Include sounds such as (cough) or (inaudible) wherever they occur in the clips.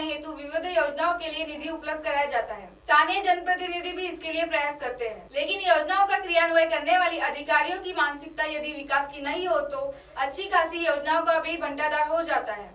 कल्याण हेतु विविध योजनाओं के लिए निधि उपलब्ध कराया जाता है स्थानीय जनप्रतिनिधि भी इसके लिए प्रयास करते हैं लेकिन योजनाओं का क्रियान्वयन करने वाली अधिकारियों की मानसिकता यदि विकास की नहीं हो तो अच्छी खासी योजनाओं का भी भंडाधार हो जाता है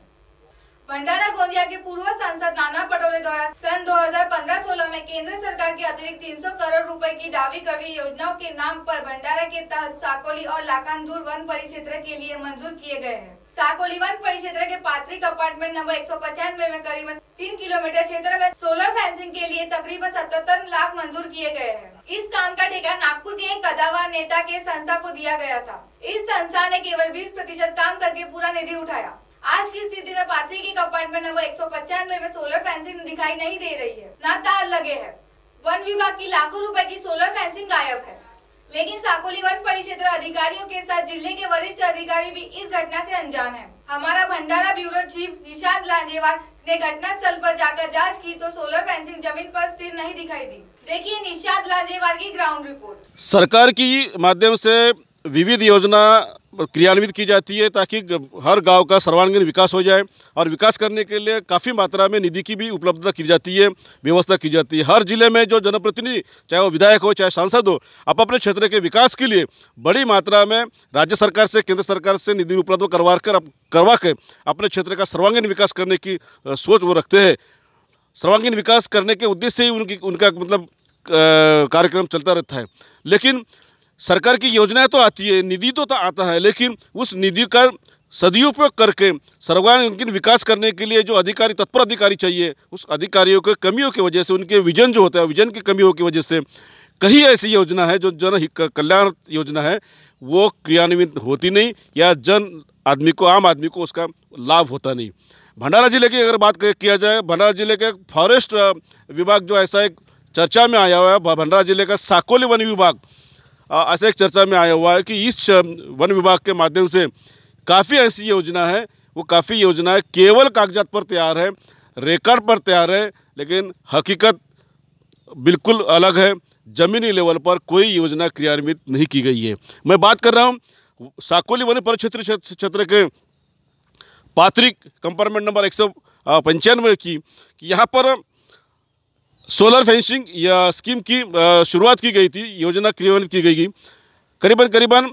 भंडारा गोंदिया के पूर्व सांसद नाना पटोले द्वारा सन 2015-16 में केंद्र सरकार के अतिरिक्त 300 करोड़ रुपए की दावी कर रही योजनाओं के नाम पर भंडारा के तहत साकोली और लाखानदूर वन परिक्षेत्र के लिए मंजूर किए गए हैं साकोली वन परिक्षेत्र के पात्रिक अपार्टमेंट नंबर एक में करीबन तीन किलोमीटर क्षेत्र में सोलर फेंसिंग के लिए तकरीबन सतहत्तर लाख मंजूर किए गए हैं इस काम का ठेका नागपुर के एक कदावार नेता के संस्था को दिया गया था इस संस्था ने केवल 20 प्रतिशत काम करके पूरा निधि उठाया आज की स्थिति में पात्री के अपार्टमेंट नंबर एक में सोलर फेंसिंग दिखाई नहीं दे रही है न तार लगे है वन विभाग की लाखों रूपए की सोलर फेंसिंग गायब है लेकिन साकोली वन परिक्षेत्र अधिकारियों के साथ जिले के वरिष्ठ अधिकारी भी इस घटना से अनजान हैं। हमारा भंडारा ब्यूरो चीफ निशांत लांजेवार ने घटना स्थल पर जाकर जांच की तो सोलर फेंसिंग जमीन पर स्थिर नहीं दिखाई दी देखिए निशांत लांजेवार की ग्राउंड रिपोर्ट सरकार की माध्यम ऐसी विविध योजना क्रियान्वित की जाती है ताकि हर गांव का सर्वांगीण विकास हो जाए और विकास करने के लिए काफ़ी मात्रा में निधि की भी उपलब्धता की जाती है व्यवस्था की जाती है हर जिले में जो जनप्रतिनिधि चाहे वो विधायक हो चाहे सांसद हो आप अपने क्षेत्र के विकास के लिए बड़ी मात्रा में राज्य सरकार से केंद्र सरकार से निधि उपलब्ध करवा कर करवा कर अपने क्षेत्र का सर्वांगीण विकास करने की सोच वो रखते हैं सर्वांगीण विकास करने के उद्देश्य ही उनकी उनका मतलब कार्यक्रम चलता रहता है लेकिन सरकार की योजनाएं तो आती है निधि तो, तो आता है लेकिन उस निधि का सदुपयोग करके सर्वांगीण विकास करने के लिए जो अधिकारी तत्पर अधिकारी चाहिए उस अधिकारियों के कमियों की वजह से उनके विजन जो होता है विजन की कमियों की वजह से कहीं ऐसी योजना है जो जन कल्याण योजना है वो क्रियान्वित होती नहीं या जन आदमी को आम आदमी को उसका लाभ होता नहीं भंडारा जिले की अगर बात किया जाए भंडारा जिले के फॉरेस्ट विभाग जो ऐसा एक चर्चा में आया हुआ है भंडारा जिले का साकोली वन विभाग ऐसा एक चर्चा में आया हुआ है कि इस वन विभाग के माध्यम से काफ़ी ऐसी योजना है वो काफ़ी है केवल कागजात पर तैयार है रिकॉर्ड पर तैयार है लेकिन हकीकत बिल्कुल अलग है ज़मीनी लेवल पर कोई योजना क्रियान्वित नहीं की गई है मैं बात कर रहा हूँ साकोली वन परिक्षेत्र क्षेत्र के पात्रिक कंपार्टमेंट नंबर एक सौ पंचानवे की कि यहाँ पर सोलर फेंसिंग या स्कीम की शुरुआत की गई थी योजना क्रियान्वित की गई करीबन करीबन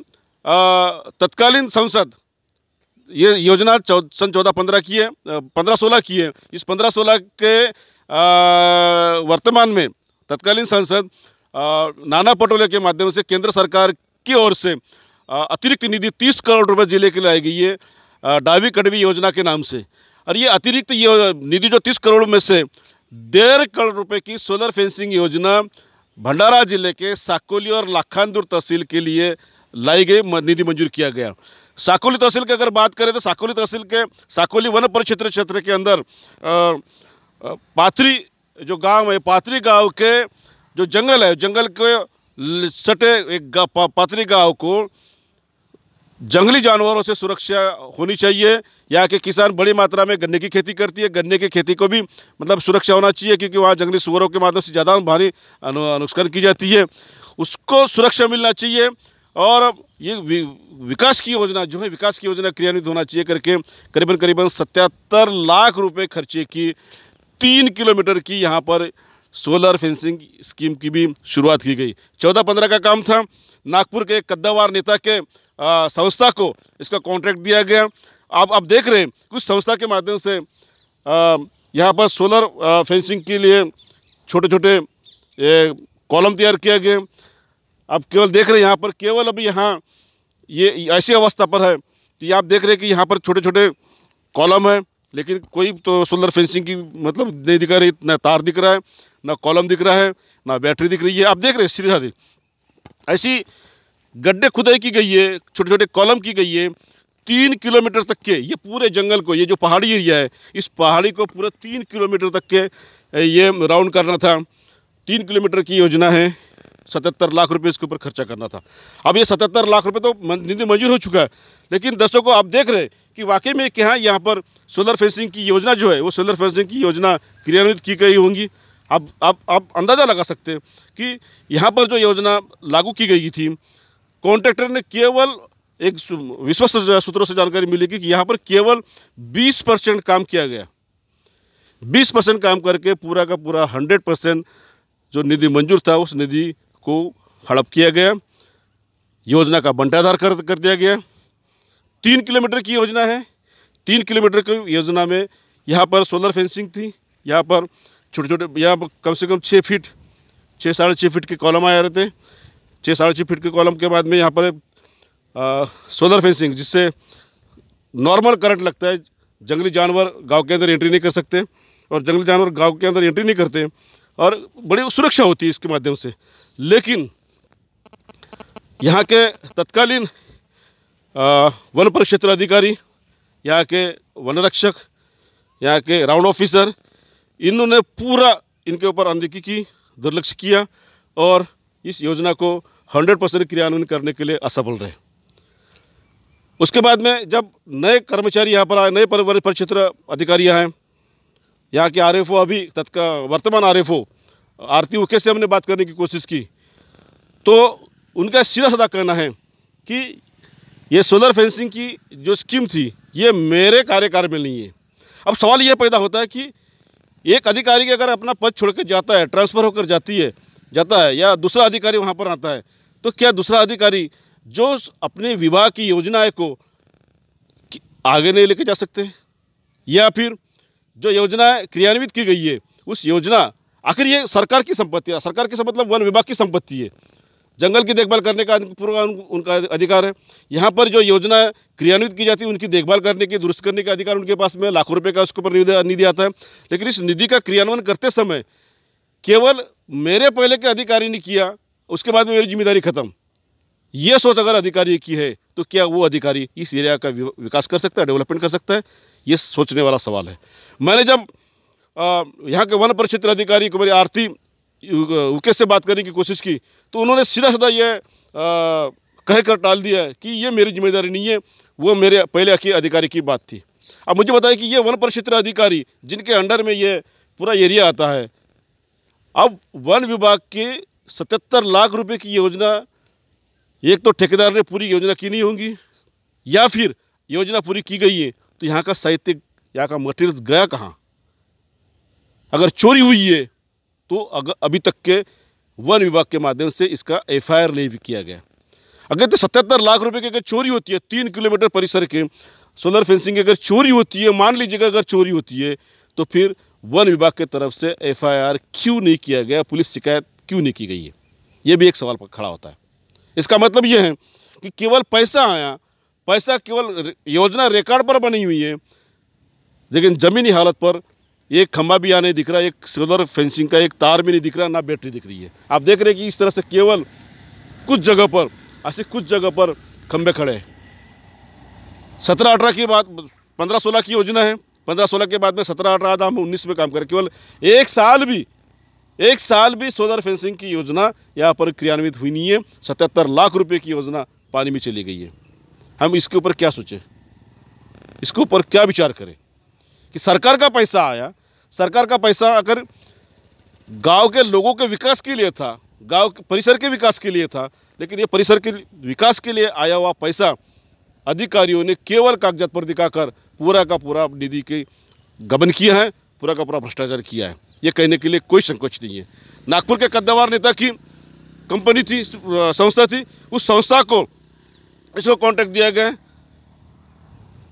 तत्कालीन संसद ये योजना सन चौदह पंद्रह की है पंद्रह सोलह की है इस पंद्रह सोलह के वर्तमान में तत्कालीन संसद नाना पटोले के माध्यम से केंद्र सरकार की ओर से अतिरिक्त निधि तीस करोड़ रुपए जिले के लिए आई गई है डावी कड़वी योजना के नाम से और ये अतिरिक्त ये निधि जो तीस करोड़ में से डेढ़ करोड़ रुपए की सोलर फेंसिंग योजना भंडारा जिले के साकोली और लाखानदूर तहसील के लिए लाई गई निधि मंजूर किया गया साकोली तहसील की अगर बात करें तो साकोली तहसील के साकोली वन परिक्षेत्र क्षेत्र के अंदर पाथरी जो गांव है पाथरी गांव के जो जंगल है जंगल के सटे एक पाथरी गांव को जंगली जानवरों से सुरक्षा होनी चाहिए यहाँ के किसान बड़ी मात्रा में गन्ने की खेती करती है गन्ने की खेती को भी मतलब सुरक्षा होना चाहिए क्योंकि वहाँ जंगली सुअरों के माध्यम से ज़्यादा भारी नुकसान की जाती है उसको सुरक्षा मिलना चाहिए और ये विकास की योजना जो है विकास की योजना क्रियान्वित होना चाहिए करके करीबन करीबन सत्यात्तर लाख रुपये खर्चे की तीन किलोमीटर की यहाँ पर सोलर फेंसिंग स्कीम की भी शुरुआत की गई चौदह पंद्रह का काम था नागपुर के कद्दावार नेता के संस्था को इसका कॉन्ट्रैक्ट दिया गया आप आप देख रहे हैं कुछ संस्था के माध्यम से यहाँ पर सोलर फेंसिंग के लिए छोटे छोटे कॉलम तैयार किया गया आप केवल देख रहे हैं यहाँ पर केवल अभी यहाँ ये ऐसी अवस्था पर है कि आप देख रहे हैं कि यहाँ पर छोटे छोटे कॉलम है लेकिन कोई तो सोलर फेंसिंग की मतलब नहीं दिखा रही ना तार दिख रहा है ना कॉलम दिख रहा है ना बैटरी दिख रही है आप देख रहे हैं सीधे साधे ऐसी गड्ढे खुदाई की गई है छोटे छोटे कॉलम की गई है तीन किलोमीटर तक के ये पूरे जंगल को ये जो पहाड़ी एरिया है इस पहाड़ी को पूरा तीन किलोमीटर तक के ये राउंड करना था तीन किलोमीटर की योजना है सतहत्तर लाख रुपए इसके ऊपर खर्चा करना था अब ये सतहत्तर लाख रुपए तो निधि मंजूर हो चुका है लेकिन दर्शकों को आप देख रहे हैं कि वाकई में क्या यहाँ पर सोलर फेंसिंग की योजना जो है वो सोलर फेंसिंग की योजना क्रियान्वित की गई होंगी अब आप आप अंदाज़ा लगा सकते हैं कि यहाँ पर जो योजना लागू की गई थी कॉन्ट्रैक्टर ने केवल एक विश्वस्त सूत्रों से जानकारी मिली कि यहाँ पर केवल 20 परसेंट काम किया गया 20 परसेंट काम करके पूरा का पूरा 100 परसेंट जो निधि मंजूर था उस निधि को हड़प किया गया योजना का बंटाधार कर कर दिया गया तीन किलोमीटर की योजना है तीन किलोमीटर की योजना में यहाँ पर सोलर फेंसिंग थी यहाँ पर छोटे छोटे यहाँ पर कम से कम छः फीट छः साढ़े छः फीट के कॉलम आए रहे थे छः साढ़े छः फीट के कॉलम के बाद में यहाँ पर सोलर फेंसिंग जिससे नॉर्मल करंट लगता है जंगली जानवर गांव के अंदर एंट्री नहीं कर सकते और जंगली जानवर गांव के अंदर एंट्री नहीं करते और बड़ी सुरक्षा होती है इसके माध्यम से लेकिन यहाँ के तत्कालीन वन परिक्षेत्र अधिकारी यहाँ के वन रक्षक यहाँ के राउंड ऑफिसर इन्होंने पूरा इनके ऊपर अनदेखी की दुर्लक्ष किया और इस योजना को 100 परसेंट क्रियान्वयन करने के लिए असफल रहे उसके बाद में जब नए कर्मचारी यहाँ पर आए नए परिक्षेत्र अधिकारी आए यहाँ के आर अभी तत्काल वर्तमान आर एफ आरती उके से हमने बात करने की कोशिश की तो उनका सीधा सदा कहना है कि ये सोलर फेंसिंग की जो स्कीम थी ये मेरे कार्यकाल में नहीं है अब सवाल ये पैदा होता है कि एक अधिकारी के अगर अपना पद छोड़ कर जाता है ट्रांसफ़र होकर जाती है जाता है या दूसरा अधिकारी वहाँ पर आता है तो क्या दूसरा अधिकारी जो अपने विवाह की योजनाएं को आगे नहीं लेके जा सकते या फिर जो योजनाएं क्रियान्वित की गई है उस योजना आखिर ये सरकार की संपत्ति है सरकार की मतलब वन विभाग की संपत्ति है जंगल की देखभाल करने का पूरा उनका अधिकार है यहाँ पर जो योजना क्रियान्वित की जाती है उनकी देखभाल करने की दुरुस्त करने का अधिकार उनके पास में लाखों रुपए का उसके ऊपर निधि आता है लेकिन इस निधि का क्रियान्वयन करते समय केवल मेरे पहले के अधिकारी ने किया उसके बाद में मेरी जिम्मेदारी ख़त्म ये सोच अगर अधिकारी की है तो क्या वो अधिकारी इस एरिया का विकास कर सकता है डेवलपमेंट कर सकता है ये सोचने वाला सवाल है मैंने जब यहाँ के वन परिक्षेत्र अधिकारी कुमारी आरती उकेश से बात करने की कोशिश की तो उन्होंने सीधा सीधा ये कहकर टाल दिया कि ये मेरी जिम्मेदारी नहीं है वो मेरे पहले के अधिकारी की बात थी अब मुझे बताया कि ये वन परिक्षेत्र अधिकारी जिनके अंडर में ये पूरा एरिया आता है अब वन विभाग के सतहत्तर लाख रुपए की योजना एक तो ठेकेदार ने पूरी योजना की नहीं होगी या फिर योजना पूरी की गई है तो यहाँ का साहित्य यहाँ का मटेरियल गया कहाँ अगर चोरी हुई है तो अगर अभी तक के वन विभाग के माध्यम से इसका आर नहीं भी किया गया अगर तो सतहत्तर लाख रुपए की अगर चोरी होती है तीन किलोमीटर परिसर के सोलर फेंसिंग की अगर चोरी होती है मान लीजिएगा अगर चोरी होती है तो फिर वन विभाग की तरफ से एफआईआर क्यों नहीं किया गया पुलिस शिकायत क्यों नहीं की गई है ये भी एक सवाल पर खड़ा होता है इसका मतलब ये है कि केवल पैसा आया पैसा केवल योजना रिकॉर्ड पर बनी हुई है लेकिन ज़मीनी हालत पर एक खम्भा भी यहाँ नहीं दिख रहा एक सोलर फेंसिंग का एक तार भी नहीं दिख रहा ना बैटरी दिख रही है आप देख रहे हैं कि इस तरह से केवल कुछ जगह पर ऐसे कुछ जगह पर खंबे खड़े हैं सत्रह अठारह की बात पंद्रह सोलह की योजना है पंद्रह सोलह के बाद में सत्रह अठारह था हम उन्नीस में काम करें केवल एक साल भी एक साल भी सोलर फेंसिंग की योजना यहाँ पर क्रियान्वित हुई नहीं है सतहत्तर लाख रुपए की योजना पानी में चली गई है हम इसके ऊपर क्या सोचें इसके ऊपर क्या विचार करें कि सरकार का पैसा आया सरकार का पैसा अगर गांव के लोगों के विकास के लिए था गांव परिसर के विकास के लिए था लेकिन ये परिसर के विकास के लिए आया हुआ पैसा अधिकारियों ने केवल कागजात पर दिखाकर पूरा का पूरा निधि के गबन किया है पूरा का पूरा भ्रष्टाचार किया है ये कहने के लिए कोई संकोच नहीं है नागपुर के कद्दावार नेता की कंपनी थी संस्था थी उस संस्था को इसको कॉन्ट्रैक्ट दिया गया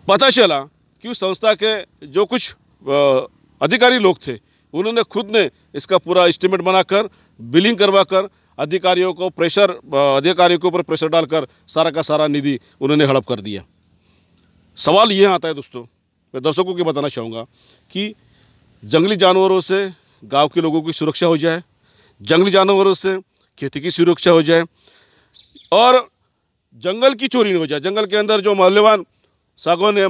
पता चला कि उस संस्था के जो कुछ अधिकारी लोग थे उन्होंने खुद ने इसका पूरा इस्टीमेट बनाकर बिलिंग करवाकर अधिकारियों को प्रेशर अधिकारियों के ऊपर प्रेशर डालकर सारा का सारा निधि उन्होंने हड़प कर दिया सवाल यह आता है दोस्तों मैं दर्शकों को बताना चाहूँगा कि जंगली जानवरों से गांव के लोगों की सुरक्षा हो जाए जंगली जानवरों से खेती की सुरक्षा हो जाए और जंगल की चोरी नहीं हो जाए जंगल के अंदर जो मौल्यवान सागौन है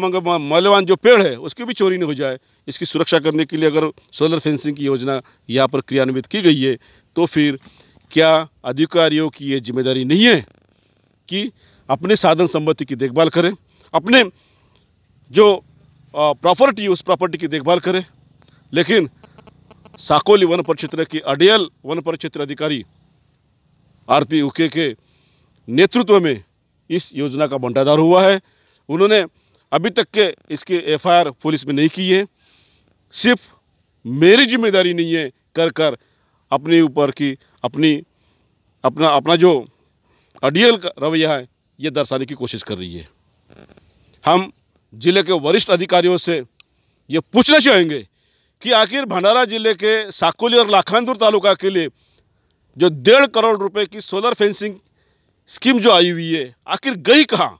मौल्यवान जो पेड़ है उसकी भी चोरी नहीं हो जाए इसकी सुरक्षा करने के लिए अगर सोलर फेंसिंग की योजना यहाँ पर क्रियान्वित की गई है तो फिर क्या अधिकारियों की ये जिम्मेदारी नहीं है कि अपने साधन संपत्ति की देखभाल करें अपने जो प्रॉपर्टी उस प्रॉपर्टी की देखभाल करें लेकिन साकोली वन परिक्षेत्र के अडियल वन परिक्षेत्र अधिकारी आरती उके के नेतृत्व में इस योजना का बंटाधार हुआ है उन्होंने अभी तक के इसके एफआईआर पुलिस में नहीं की है सिर्फ मेरी जिम्मेदारी नहीं है कर कर अपने ऊपर की अपनी अपना अपना जो अडियल का रवैया है ये दर्शाने की कोशिश कर रही है हम जिले के वरिष्ठ अधिकारियों से ये पूछना चाहेंगे कि आखिर भंडारा जिले के साकुली और लाखानदुर तालुका के लिए जो डेढ़ करोड़ रुपए की सोलर फेंसिंग स्कीम जो आई हुई है आखिर गई कहाँ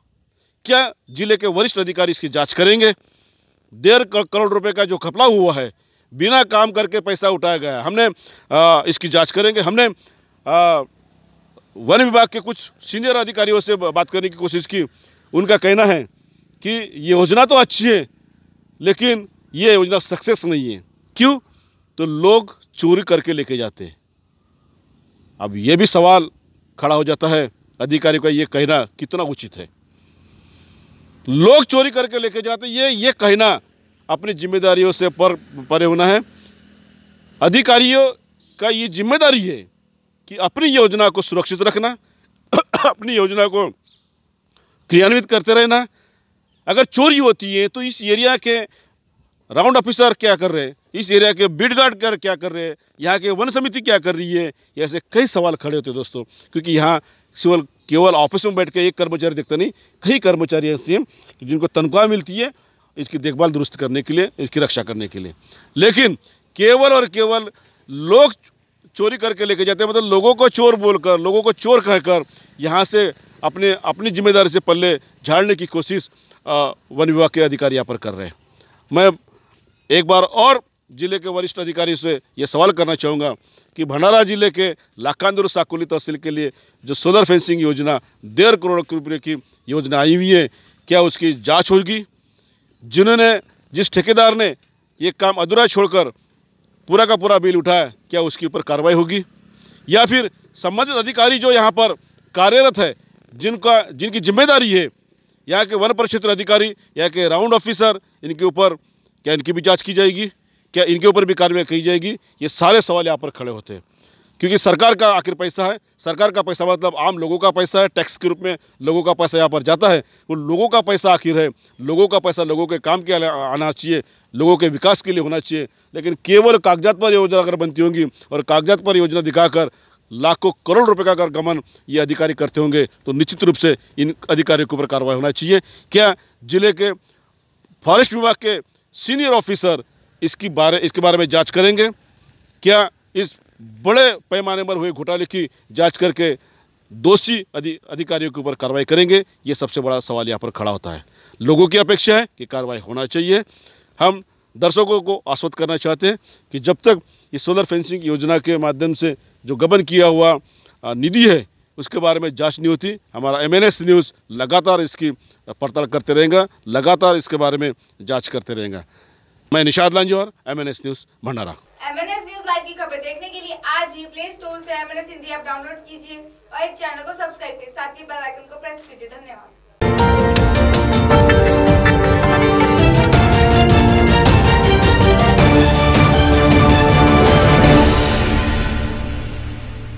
क्या जिले के वरिष्ठ अधिकारी इसकी जांच करेंगे डेढ़ करोड़ रुपए का जो खपला हुआ है बिना काम करके पैसा उठाया गया हमने आ, इसकी जांच करेंगे हमने आ, वन विभाग के कुछ सीनियर अधिकारियों से बात करने की कोशिश की उनका कहना है कि ये योजना तो अच्छी है लेकिन ये योजना सक्सेस नहीं है क्यों तो लोग चोरी करके लेके जाते हैं अब ये भी सवाल खड़ा हो जाता है अधिकारी का ये कहना कितना उचित है लोग चोरी करके लेके जाते ये ये कहना अपनी जिम्मेदारियों से पर परे होना है अधिकारियों का ये जिम्मेदारी है कि अपनी योजना को सुरक्षित रखना (coughs) अपनी योजना को क्रियान्वित करते रहना अगर चोरी होती है तो इस एरिया के राउंड ऑफिसर क्या कर रहे हैं इस एरिया के बीट गार्ड कर क्या कर रहे हैं यहाँ के वन समिति क्या कर रही है ऐसे कई सवाल खड़े होते हैं दोस्तों क्योंकि यहाँ सिवल केवल ऑफिस में बैठ के एक कर्मचारी देखता नहीं कई कर्मचारी ऐसे हैं जिनको तनख्वाह मिलती है इसकी देखभाल दुरुस्त करने के लिए इसकी रक्षा करने के लिए लेकिन केवल और केवल लोग चोरी करके लेके जाते हैं मतलब लोगों को चोर बोलकर लोगों को चोर कहकर यहाँ से अपने अपनी जिम्मेदारी से पल्ले झाड़ने की कोशिश वन विभाग के अधिकारी यहाँ पर कर रहे हैं मैं एक बार और जिले के वरिष्ठ अधिकारी से ये सवाल करना चाहूँगा कि भंडारा जिले के लाखांदुर साकुली तहसील के लिए जो सोलर फेंसिंग योजना डेढ़ करोड़ रुपये की योजना आई हुई है क्या उसकी जाँच होगी जिन्होंने जिस ठेकेदार ने ये काम अधूरा छोड़कर पूरा का पूरा बिल उठाया क्या उसके ऊपर कार्रवाई होगी या फिर संबंधित अधिकारी जो यहाँ पर कार्यरत है जिनका जिनकी जिम्मेदारी है यहाँ के वन परिक्षेत्र अधिकारी यहाँ के राउंड ऑफिसर इनके ऊपर क्या इनकी भी जांच की जाएगी क्या इनके ऊपर भी कार्रवाई की जाएगी ये सारे सवाल यहाँ पर खड़े होते हैं क्योंकि सरकार का आखिर पैसा है सरकार का पैसा मतलब आम लोगों का पैसा है टैक्स के रूप में लोगों का पैसा यहाँ पर जाता है वो लोगों का पैसा आखिर है लोगों का पैसा लोगों के काम के आना चाहिए लोगों के विकास के लिए होना चाहिए लेकिन केवल कागजात पर योजना अगर बनती होंगी और कागजात पर योजना दिखाकर लाखों करोड़ रुपए का अगर गमन ये अधिकारी करते होंगे तो निश्चित रूप से इन अधिकारियों के ऊपर कार्रवाई होना चाहिए क्या जिले के फॉरेस्ट विभाग के सीनियर ऑफिसर इसकी बारे इसके बारे में जांच करेंगे क्या इस बड़े पैमाने पर हुए घोटाले की जांच करके दोषी अधि, अधिकारियों के ऊपर कार्रवाई करेंगे ये सबसे बड़ा सवाल यहाँ पर खड़ा होता है लोगों की अपेक्षा है कि कार्रवाई होना चाहिए हम दर्शकों को आश्वस्त करना चाहते हैं कि जब तक ये सोलर फेंसिंग योजना के माध्यम से जो गबन किया हुआ निधि है उसके बारे में जांच नहीं होती हमारा एम न्यूज़ लगातार इसकी पड़ताल करते रहेगा लगातार इसके बारे में जांच करते रहेगा मैं Nishad Lanjohar M news Bhandara live की खबर देखने के लिए आज ही प्ले स्टोर से एम हिंदी ऐप डाउनलोड कीजिए और एक चैनल को सब्सक्राइब कीजिए साथ ही बेल आइकन को प्रेस कीजिए धन्यवाद